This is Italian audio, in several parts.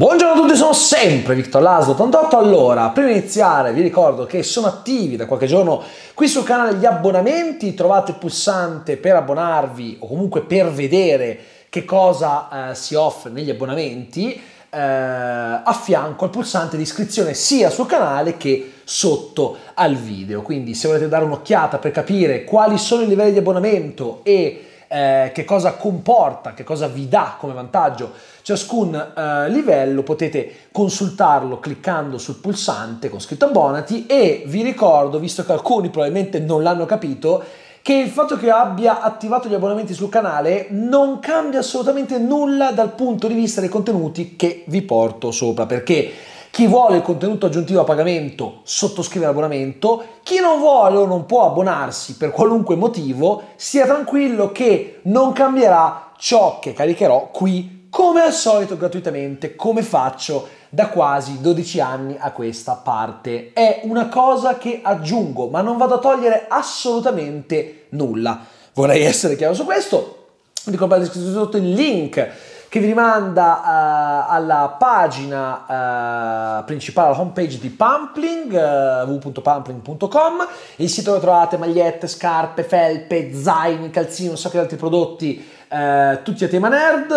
Buongiorno a tutti, sono sempre Victor Laszlo, 88 allora, prima di iniziare vi ricordo che sono attivi da qualche giorno qui sul canale gli abbonamenti, trovate il pulsante per abbonarvi o comunque per vedere che cosa eh, si offre negli abbonamenti eh, a fianco al pulsante di iscrizione sia sul canale che sotto al video, quindi se volete dare un'occhiata per capire quali sono i livelli di abbonamento e eh, che cosa comporta, che cosa vi dà come vantaggio ciascun eh, livello, potete consultarlo cliccando sul pulsante con scritto abbonati e vi ricordo, visto che alcuni probabilmente non l'hanno capito, che il fatto che io abbia attivato gli abbonamenti sul canale non cambia assolutamente nulla dal punto di vista dei contenuti che vi porto sopra, perché chi vuole il contenuto aggiuntivo a pagamento sottoscrive l'abbonamento, chi non vuole o non può abbonarsi per qualunque motivo, sia tranquillo che non cambierà ciò che caricherò qui come al solito gratuitamente, come faccio da quasi 12 anni a questa parte. È una cosa che aggiungo, ma non vado a togliere assolutamente nulla. Vorrei essere chiaro su questo. vi di sotto il link che vi rimanda uh, alla pagina uh, principale, alla homepage di Pampling, uh, www.pumpling.com. Il sito dove trovate magliette, scarpe, felpe, zaini, calzini, un sacco di altri prodotti. Eh, tutti a tema nerd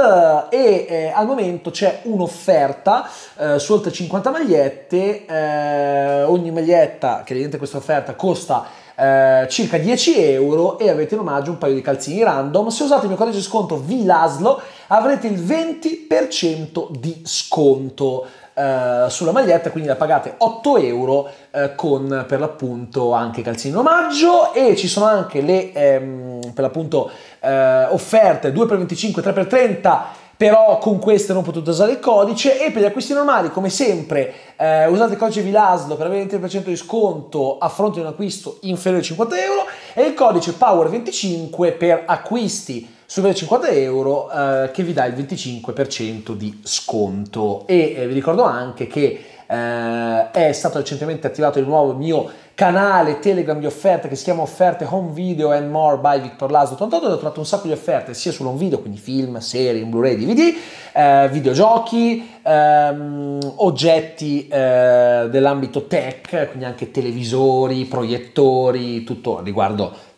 e eh, al momento c'è un'offerta eh, su oltre 50 magliette eh, ogni maglietta che è dentro questa offerta costa eh, circa 10 euro e avete in omaggio un paio di calzini random. Se usate il mio codice sconto VLASLO avrete il 20% di sconto. Eh, sulla maglietta quindi la pagate 8 euro eh, con per l'appunto anche calzini in omaggio e ci sono anche le ehm, per l'appunto eh, offerte 2x25 3x30 però con questo non ho potuto usare il codice e per gli acquisti normali come sempre eh, usate il codice VILASLO per avere il 20% di sconto a fronte di un acquisto inferiore a 50 euro e il codice POWER25 per acquisti superiori a 50 euro eh, che vi dà il 25% di sconto e eh, vi ricordo anche che eh, è stato recentemente attivato il nuovo mio canale Telegram di offerte che si chiama Offerte Home Video and More by Victor Laszlo 88 dove ho trovato un sacco di offerte sia sull'home video, quindi film, serie, Blu-ray, DVD, eh, videogiochi, ehm, oggetti eh, dell'ambito tech, quindi anche televisori, proiettori, tutto riguardo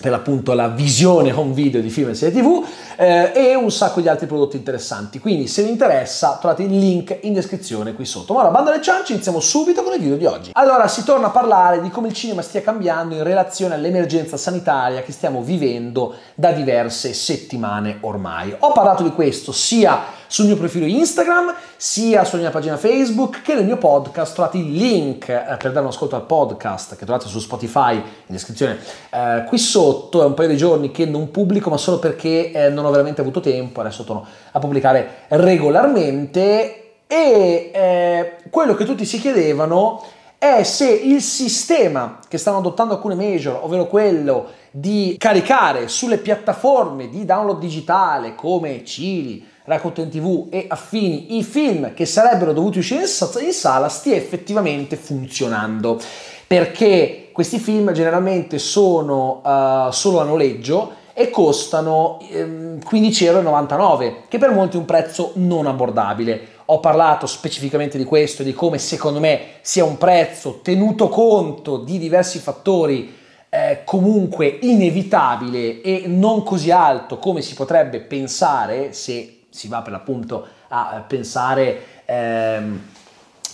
per l'appunto la visione home video di film e serie tv eh, e un sacco di altri prodotti interessanti. Quindi se vi interessa trovate il link in descrizione qui sotto. Ma ora bando alle ciance, iniziamo subito con il video di oggi. Allora si torna a parlare di come il cinema stia cambiando in relazione all'emergenza sanitaria che stiamo vivendo da diverse settimane ormai. Ho parlato di questo sia sul mio profilo Instagram, sia sulla mia pagina Facebook che nel mio podcast. Trovate il link eh, per dare un ascolto al podcast che trovate su Spotify in descrizione eh, qui sotto. È un paio di giorni che non pubblico, ma solo perché eh, non ho veramente avuto tempo. Adesso torno a pubblicare regolarmente. E eh, quello che tutti si chiedevano è se il sistema che stanno adottando alcune major, ovvero quello di caricare sulle piattaforme di download digitale come Cili, Rakuten TV e affini, i film che sarebbero dovuti uscire in sala stia effettivamente funzionando. Perché questi film generalmente sono uh, solo a noleggio e costano 15,99 ehm, euro che per molti è un prezzo non abbordabile. Ho parlato specificamente di questo, e di come secondo me sia un prezzo tenuto conto di diversi fattori eh, comunque inevitabile e non così alto come si potrebbe pensare se si va per l'appunto a eh, pensare ehm,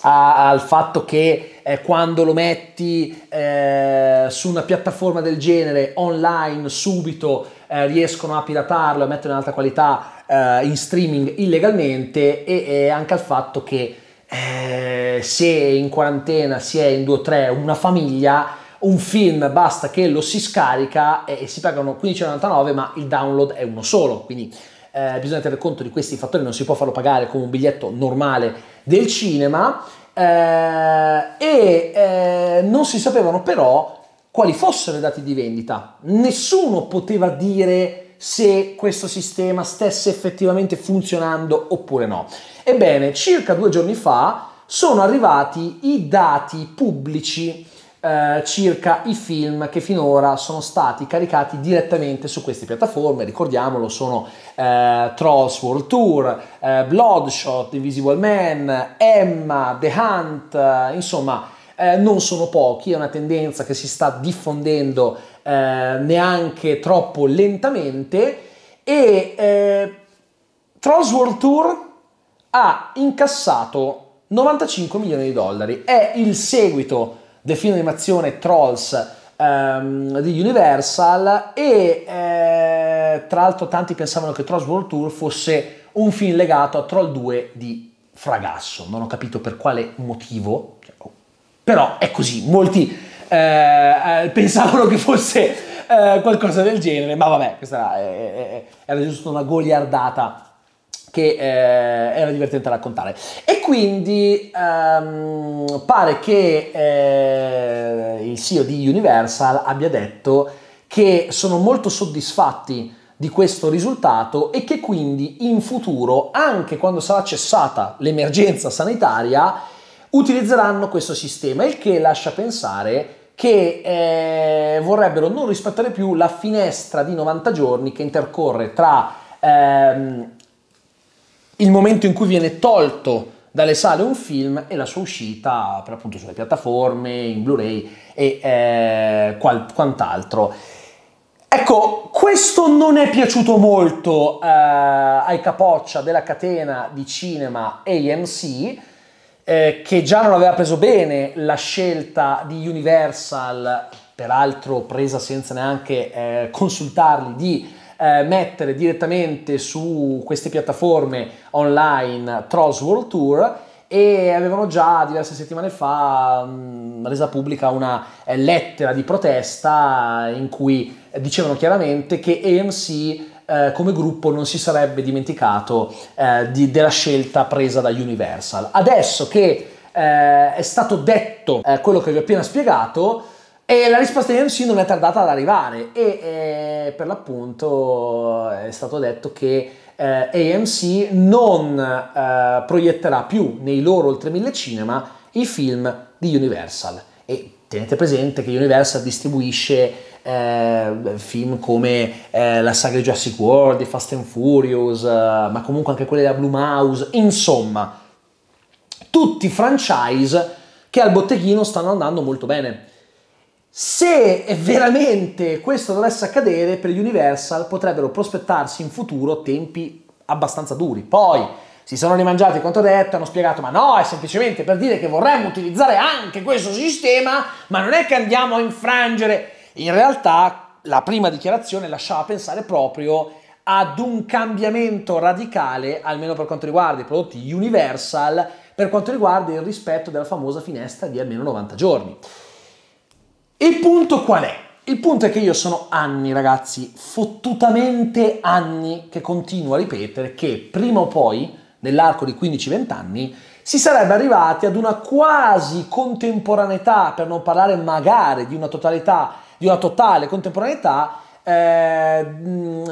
a, al fatto che eh, quando lo metti eh, su una piattaforma del genere online subito eh, riescono a piratarlo e metterlo in alta qualità eh, in streaming illegalmente e, e, anche al fatto che eh, se in quarantena si è in due o tre una famiglia un film basta che lo si scarica e, e si pagano 15,99 ma il download è uno solo quindi eh, bisogna tenere conto di questi fattori, non si può farlo pagare come un biglietto normale del cinema eh, e eh, non si sapevano però quali fossero i dati di vendita. Nessuno poteva dire se questo sistema stesse effettivamente funzionando oppure no. Ebbene, circa due giorni fa sono arrivati i dati pubblici eh, circa i film che finora sono stati caricati direttamente su queste piattaforme, ricordiamolo sono eh, Trolls World Tour, eh, Bloodshot, Invisible Man, Emma, The Hunt, eh, insomma eh, non sono pochi, è una tendenza che si sta diffondendo neanche troppo lentamente e Trolls World Tour ha incassato 95 milioni di dollari, è il seguito del film animazione Trolls um, di Universal e eh, tra l'altro tanti pensavano che Trolls World Tour fosse un film legato a Troll 2 di Fragasso, non ho capito per quale motivo, però è così, molti eh, eh pensavano che fosse eh, qualcosa del genere, ma vabbè, questa era, era giusto una goliardata che eh, era divertente raccontare. E quindi ehm, pare che eh, il CEO di Universal abbia detto che sono molto soddisfatti di questo risultato e che quindi in futuro, anche quando sarà cessata l'emergenza sanitaria, utilizzeranno questo sistema, il che lascia pensare che eh, vorrebbero non rispettare più la finestra di 90 giorni che intercorre tra ehm, il momento in cui viene tolto dalle sale un film e la sua uscita per appunto sulle piattaforme, in Blu-ray e eh, qual- quant'altro. Ecco, questo non è piaciuto molto eh, ai capoccia della catena di cinema AMC, eh, che già non aveva preso bene la scelta di Universal, peraltro presa senza neanche eh, consultarli, di eh, mettere direttamente su queste piattaforme online Trolls World Tour e avevano già diverse settimane fa mh, mm, resa pubblica una eh, lettera di protesta in cui dicevano chiaramente che AMC eh, come gruppo non si sarebbe dimenticato eh, di, della scelta presa da Universal. Adesso che eh, è stato detto eh, quello che vi ho appena spiegato, e la risposta di MC non è tardata ad arrivare e eh, per l'appunto eh, è stato detto che eh, AMC non eh, proietterà più nei loro oltre mille cinema i film di Universal e tenete presente che Universal distribuisce eh, film come eh, la saga di Jurassic World, Fast and Furious, ma comunque anche quelle della Blue Mouse, insomma tutti franchise che al botteghino stanno andando molto bene se veramente questo dovesse accadere per gli Universal potrebbero prospettarsi in futuro tempi abbastanza duri. Poi si sono rimangiati quanto detto, hanno spiegato ma no, è semplicemente per dire che vorremmo utilizzare anche questo sistema, ma non è che andiamo a infrangere. In realtà la prima dichiarazione lasciava pensare proprio ad un cambiamento radicale, almeno per quanto riguarda i prodotti Universal, per quanto riguarda il rispetto della famosa finestra di almeno 90 giorni. Il punto qual è? Il punto è che io sono anni, ragazzi, fottutamente anni che continuo a ripetere che prima o poi, nell'arco di 15-20 anni, si sarebbe arrivati ad una quasi contemporaneità, per non parlare magari di una, totalità, di una totale contemporaneità, eh,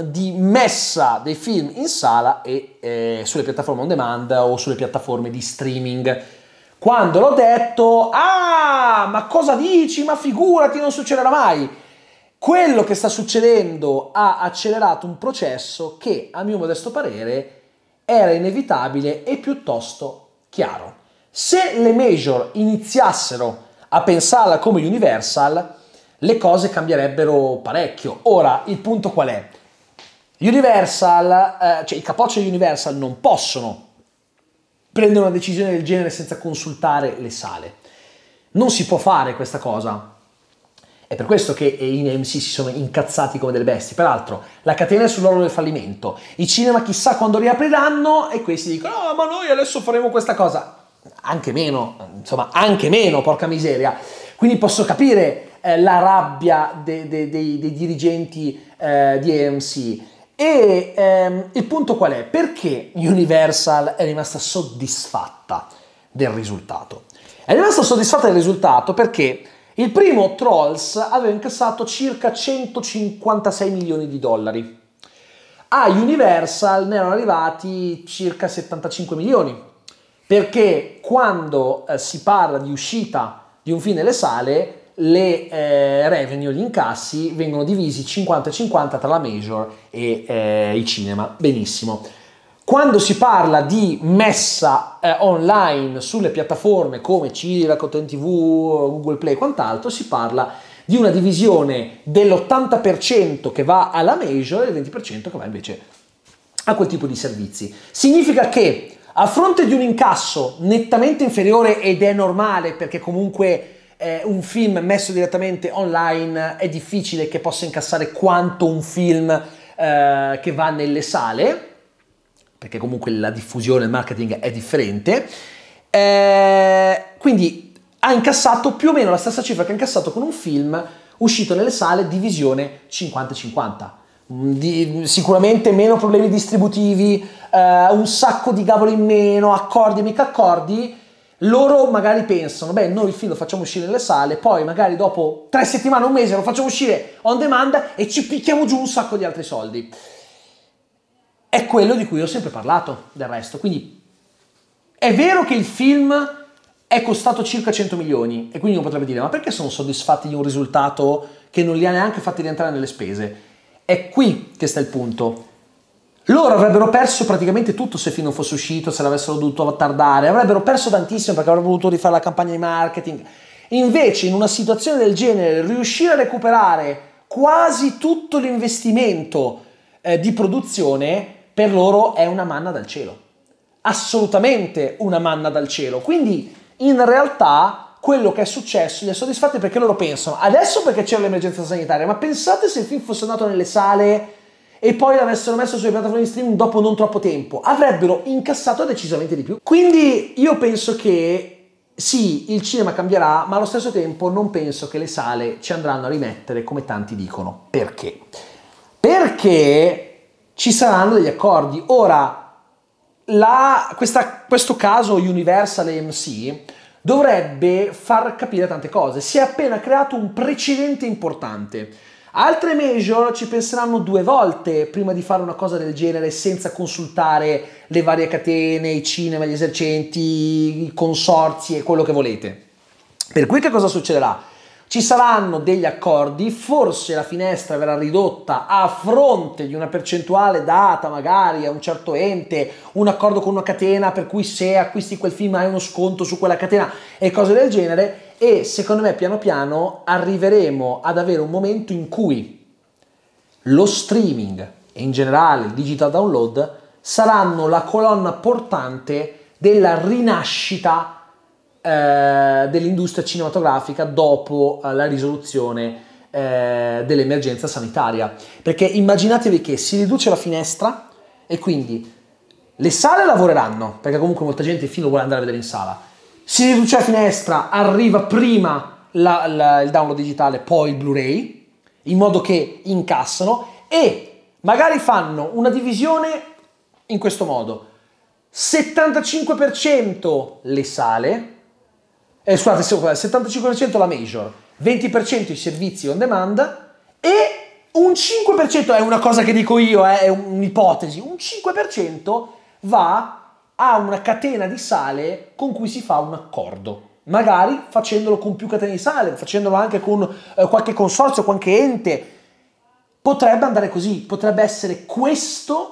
di messa dei film in sala e eh, sulle piattaforme on demand o sulle piattaforme di streaming quando l'ho detto, ah, ma cosa dici? Ma figurati, non succederà mai. Quello che sta succedendo ha accelerato un processo che, a mio modesto parere, era inevitabile e piuttosto chiaro. Se le major iniziassero a pensarla come Universal, le cose cambierebbero parecchio. Ora, il punto qual è? Universal, eh, cioè i capocci di Universal non possono prendere una decisione del genere senza consultare le sale. Non si può fare questa cosa. È per questo che in MC si sono incazzati come delle bestie. Peraltro, la catena è sull'oro del fallimento. I cinema chissà quando riapriranno e questi dicono oh, ma noi adesso faremo questa cosa. Anche meno, insomma, anche meno, porca miseria. Quindi posso capire eh, la rabbia de, de, de, dei, dirigenti eh, di MC e ehm, il punto qual è? Perché Universal è rimasta soddisfatta del risultato? È rimasta soddisfatta del risultato perché il primo Trolls aveva incassato circa 156 milioni di dollari. A Universal ne erano arrivati circa 75 milioni, perché quando eh, si parla di uscita di un film nelle sale le eh, revenue, gli incassi vengono divisi 50-50 tra la major e eh, i cinema. Benissimo. Quando si parla di messa eh, online sulle piattaforme come Cira, Content TV, Google Play e quant'altro, si parla di una divisione dell'80% che va alla major e del 20% che va invece a quel tipo di servizi. Significa che a fronte di un incasso nettamente inferiore ed è normale perché comunque eh, un film messo direttamente online è difficile che possa incassare quanto un film eh, che va nelle sale, perché comunque la diffusione, il marketing è differente. Eh, quindi ha incassato più o meno la stessa cifra che ha incassato con un film uscito nelle sale di visione 50-50. Di, sicuramente meno problemi distributivi, eh, un sacco di cavoli in meno, accordi mica accordi, loro magari pensano, beh, noi il film lo facciamo uscire nelle sale, poi magari dopo tre settimane, un mese lo facciamo uscire on demand e ci picchiamo giù un sacco di altri soldi. È quello di cui ho sempre parlato, del resto. Quindi è vero che il film è costato circa 100 milioni e quindi uno potrebbe dire, ma perché sono soddisfatti di un risultato che non li ha neanche fatti rientrare nelle spese? È qui che sta il punto loro avrebbero perso praticamente tutto se il film fosse uscito, se l'avessero dovuto tardare, avrebbero perso tantissimo perché avrebbero dovuto rifare la campagna di marketing. Invece, in una situazione del genere, riuscire a recuperare quasi tutto l'investimento eh, di produzione per loro è una manna dal cielo. Assolutamente una manna dal cielo. Quindi, in realtà, quello che è successo li ha soddisfatti perché loro pensano adesso perché c'era l'emergenza sanitaria, ma pensate se il film fosse andato nelle sale e poi l'avessero messo sulle piattaforme di streaming dopo non troppo tempo, avrebbero incassato decisamente di più. Quindi io penso che sì, il cinema cambierà, ma allo stesso tempo non penso che le sale ci andranno a rimettere come tanti dicono. Perché? Perché ci saranno degli accordi. Ora, la, questa, questo caso Universal MC dovrebbe far capire tante cose. Si è appena creato un precedente importante Altre major ci penseranno due volte prima di fare una cosa del genere senza consultare le varie catene, i cinema, gli esercenti, i consorzi e quello che volete. Per cui che cosa succederà? Ci saranno degli accordi, forse la finestra verrà ridotta a fronte di una percentuale data magari a un certo ente, un accordo con una catena per cui se acquisti quel film hai uno sconto su quella catena e cose del genere e secondo me piano piano arriveremo ad avere un momento in cui lo streaming e in generale il digital download saranno la colonna portante della rinascita eh, dell'industria cinematografica dopo eh, la risoluzione eh, dell'emergenza sanitaria. Perché immaginatevi che si riduce la finestra e quindi le sale lavoreranno, perché comunque molta gente fino vuole andare a vedere in sala si riduce la cioè finestra, arriva prima la, la, il download digitale, poi il Blu-ray, in modo che incassano e magari fanno una divisione in questo modo. 75% le sale, eh, scusate, 75% eh, la major, 20% i servizi on demand e un 5% è una cosa che dico io, eh, è un'ipotesi, un 5% va ha una catena di sale con cui si fa un accordo. Magari facendolo con più catene di sale, facendolo anche con eh, qualche consorzio, qualche ente. Potrebbe andare così, potrebbe essere questo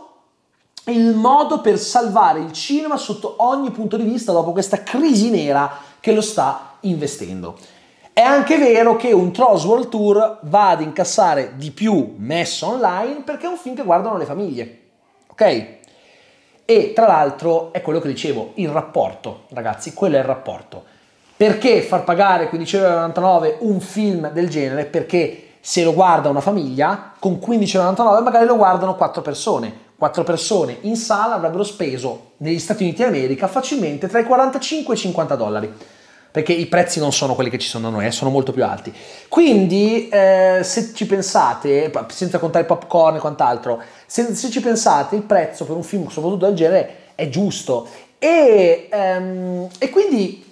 il modo per salvare il cinema sotto ogni punto di vista dopo questa crisi nera che lo sta investendo. È anche vero che un Trolls World Tour va ad incassare di più messo online perché è un film che guardano le famiglie. Ok? E tra l'altro è quello che dicevo, il rapporto, ragazzi, quello è il rapporto. Perché far pagare 15,99 euro un film del genere? Perché se lo guarda una famiglia, con 15,99 euro magari lo guardano 4 persone. 4 persone in sala avrebbero speso negli Stati Uniti d'America facilmente tra i 45 e i 50 dollari perché i prezzi non sono quelli che ci sono da noi, eh, sono molto più alti. Quindi, eh, se ci pensate, senza contare popcorn e quant'altro, se, se, ci pensate, il prezzo per un film, soprattutto del genere, è giusto. E, ehm, e quindi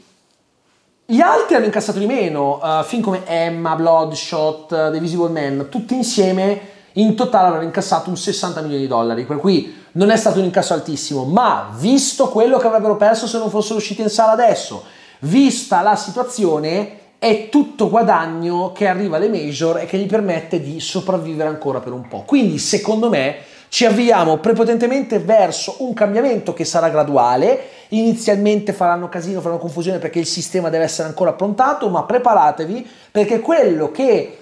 gli altri hanno incassato di meno, uh, film come Emma, Bloodshot, uh, The Visible Man, tutti insieme in totale avranno incassato un 60 milioni di dollari, per cui non è stato un incasso altissimo, ma visto quello che avrebbero perso se non fossero usciti in sala adesso, Vista la situazione, è tutto guadagno che arriva alle major e che gli permette di sopravvivere ancora per un po'. Quindi, secondo me, ci avviamo prepotentemente verso un cambiamento che sarà graduale. Inizialmente faranno casino, faranno confusione perché il sistema deve essere ancora approntato, ma preparatevi perché quello che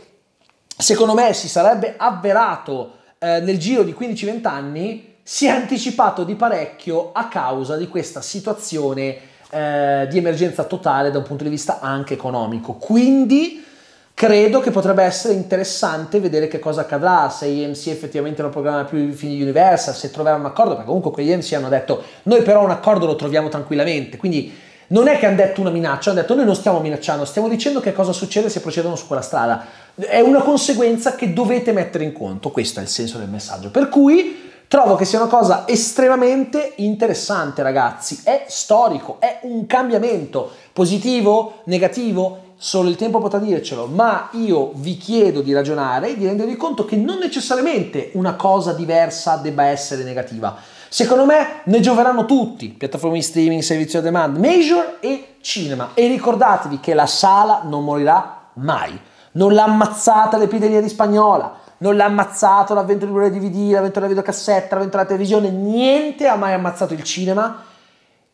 secondo me si sarebbe avverato eh, nel giro di 15-20 anni si è anticipato di parecchio a causa di questa situazione eh, di emergenza totale da un punto di vista anche economico. Quindi credo che potrebbe essere interessante vedere che cosa accadrà, se IMC effettivamente non programma più fini Universal, se troverà un accordo, perché comunque quegli IMC hanno detto noi però un accordo lo troviamo tranquillamente, quindi non è che hanno detto una minaccia, hanno detto noi non stiamo minacciando, stiamo dicendo che cosa succede se procedono su quella strada. È una conseguenza che dovete mettere in conto, questo è il senso del messaggio. Per cui Trovo che sia una cosa estremamente interessante, ragazzi. È storico, è un cambiamento positivo, negativo, solo il tempo potrà dircelo, ma io vi chiedo di ragionare e di rendervi conto che non necessariamente una cosa diversa debba essere negativa. Secondo me ne gioveranno tutti, piattaforme di streaming, servizio a demand, major e cinema. E ricordatevi che la sala non morirà mai. Non l'ha ammazzata l'epidemia di spagnola, non l'ha ammazzato l'avvento di Blu-ray DVD, l'avvento della videocassetta, l'avvento della televisione, niente ha mai ammazzato il cinema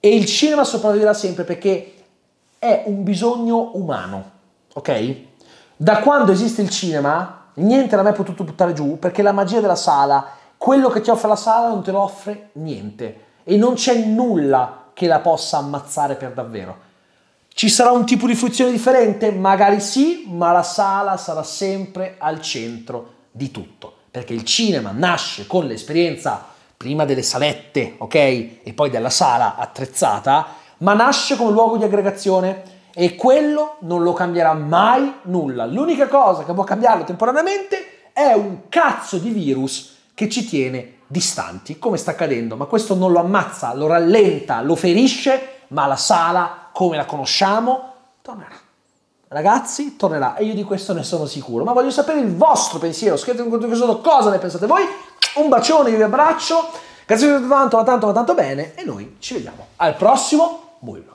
e il cinema sopravviverà sempre perché è un bisogno umano, ok? Da quando esiste il cinema, niente l'ha mai potuto buttare giù perché la magia della sala, quello che ti offre la sala non te lo offre niente e non c'è nulla che la possa ammazzare per davvero. Ci sarà un tipo di fruizione differente? Magari sì, ma la sala sarà sempre al centro di tutto, perché il cinema nasce con l'esperienza prima delle salette, ok? E poi della sala attrezzata, ma nasce come luogo di aggregazione e quello non lo cambierà mai nulla. L'unica cosa che può cambiarlo temporaneamente è un cazzo di virus che ci tiene distanti, come sta accadendo, ma questo non lo ammazza, lo rallenta, lo ferisce, ma la sala, come la conosciamo, tornerà ragazzi, tornerà e io di questo ne sono sicuro. Ma voglio sapere il vostro pensiero, scrivetemi in commento sotto cosa ne pensate voi. Un bacione, io vi abbraccio, grazie per tutto tanto, ma tanto, ma tanto bene e noi ci vediamo al prossimo bullo.